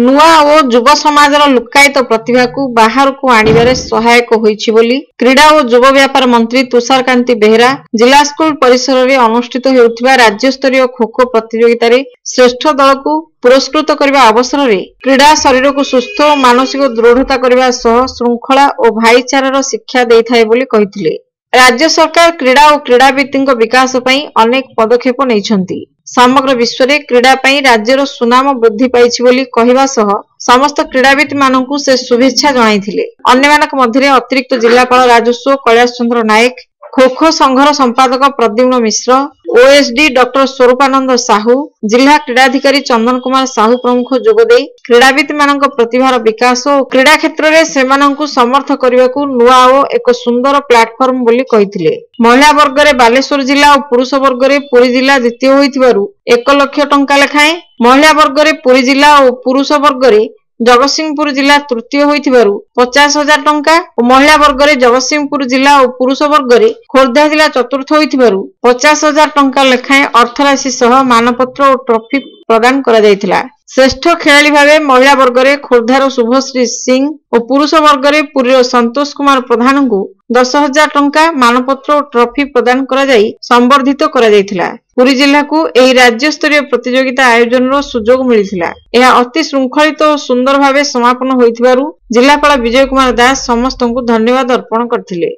ନୂଆ ଓ ଯୁବ ସମାଜର ଲୁକାୟିତ ପ୍ରତିଭାକୁ ବାହାରକୁ ଆଣିବାରେ ସହାୟକ ହୋଇଛି ବୋଲି କ୍ରୀଡ଼ା ଓ ଯୁବ ବ୍ୟାପାର ମନ୍ତ୍ରୀ ତୁଷାରକାନ୍ତି ବେହେରା ଜିଲ୍ଲା ସ୍କୁଲ ପରିସରରେ ଅନୁଷ୍ଠିତ ହେଉଥିବା ରାଜ୍ୟସ୍ତରୀୟ ଖୋ ଖୋ ପ୍ରତିଯୋଗିତାରେ ଶ୍ରେଷ୍ଠ ଦଳକୁ ପୁରସ୍କୃତ କରିବା ଅବସରରେ କ୍ରୀଡ଼ା ଶରୀରକୁ ସୁସ୍ଥ ଓ ମାନସିକ ଦୃଢ଼ତା କରିବା ସହ ଶୃଙ୍ଖଳା ଓ ଭାଇଚାରାର ଶିକ୍ଷା ଦେଇଥାଏ ବୋଲି କହିଥିଲେ ରାଜ୍ୟ ସରକାର କ୍ରୀଡ଼ା ଓ କ୍ରୀଡ଼ାବିତ୍ତିଙ୍କ ବିକାଶ ପାଇଁ ଅନେକ ପଦକ୍ଷେପ ନେଇଛନ୍ତି ସମଗ୍ର ବିଶ୍ୱରେ କ୍ରୀଡ଼ା ପାଇଁ ରାଜ୍ୟର ସୁନାମ ବୃଦ୍ଧି ପାଇଛି ବୋଲି କହିବା ସହ ସମସ୍ତ କ୍ରୀଡ଼ାବିତ୍ମାନଙ୍କୁ ସେ ଶୁଭେଚ୍ଛା ଜଣାଇଥିଲେ ଅନ୍ୟମାନଙ୍କ ମଧ୍ୟରେ ଅତିରିକ୍ତ ଜିଲ୍ଲାପାଳ ରାଜସ୍ୱ କୈଳାସ ଚନ୍ଦ୍ର ନାୟକ ଖୋଖୋ ସଂଘର ସମ୍ପାଦକ ପ୍ରଦ୍ୟୁମ୍ନ ମିଶ୍ର ଓଏସ୍ଡି ଡକ୍ଟର ସ୍ୱରୂପାନନ୍ଦ ସାହୁ ଜିଲ୍ଲା କ୍ରୀଡ଼ାଧିକାରୀ ଚନ୍ଦନ କୁମାର ସାହୁ ପ୍ରମୁଖ ଯୋଗଦେଇ କ୍ରୀଡ଼ାବିତ୍ମାନଙ୍କ ପ୍ରତିଭାର ବିକାଶ ଓ କ୍ରୀଡ଼ା କ୍ଷେତ୍ରରେ ସେମାନଙ୍କୁ ସମର୍ଥ କରିବାକୁ ନୂଆ ଓ ଏକ ସୁନ୍ଦର ପ୍ଲାଟଫର୍ମ ବୋଲି କହିଥିଲେ ମହିଳା ବର୍ଗରେ ବାଲେଶ୍ୱର ଜିଲ୍ଲା ଓ ପୁରୁଷ ବର୍ଗରେ ପୁରୀ ଜିଲ୍ଲା ଦ୍ୱିତୀୟ ହୋଇଥିବାରୁ ଏକ ଲକ୍ଷ ଟଙ୍କା ଲେଖାଏଁ ମହିଳା ବର୍ଗରେ ପୁରୀ ଜିଲ୍ଲା ଓ ପୁରୁଷ ବର୍ଗରେ ଜଗତସିଂହପୁର ଜିଲ୍ଲା ତୃତୀୟ ହୋଇଥିବାରୁ ପଚାଶ ହଜାର ଟଙ୍କା ଓ ମହିଳା ବର୍ଗରେ ଜଗତସିଂହପୁର ଜିଲ୍ଲା ଓ ପୁରୁଷ ବର୍ଗରେ ଖୋର୍ଦ୍ଧା ଜିଲ୍ଲା ଚତୁର୍ଥ ହୋଇଥିବାରୁ ପଚାଶ ହଜାର ଟଙ୍କା ଲେଖାଏଁ ଅର୍ଥରାଶି ସହ ମାନପତ୍ର ଓ ଟ୍ରଫି ପ୍ରଦାନ କରାଯାଇଥିଲା ଶ୍ରେଷ୍ଠ ଖେଳାଳି ଭାବେ ମହିଳା ବର୍ଗରେ ଖୋର୍ଦ୍ଧାର ଶୁଭଶ୍ରୀ ସିଂ ଓ ପୁରୁଷ ବର୍ଗରେ ପୁରୀର ସନ୍ତୋଷ କୁମାର ପ୍ରଧାନଙ୍କୁ ଦଶ ହଜାର ଟଙ୍କା ମାନପତ୍ର ଓ ଟ୍ରଫି ପ୍ରଦାନ କରାଯାଇ ସମ୍ବର୍ଦ୍ଧିତ କରାଯାଇଥିଲା ପୁରୀ ଜିଲ୍ଲାକୁ ଏହି ରାଜ୍ୟସ୍ତରୀୟ ପ୍ରତିଯୋଗିତା ଆୟୋଜନର ସୁଯୋଗ ମିଳିଥିଲା ଏହା ଅତି ଶୃଙ୍ଖଳିତ ଓ ସୁନ୍ଦର ଭାବେ ସମାପନ ହୋଇଥିବାରୁ ଜିଲ୍ଲାପାଳ ବିଜୟ କୁମାର ଦାସ ସମସ୍ତଙ୍କୁ ଧନ୍ୟବାଦ ଅର୍ପଣ କରିଥିଲେ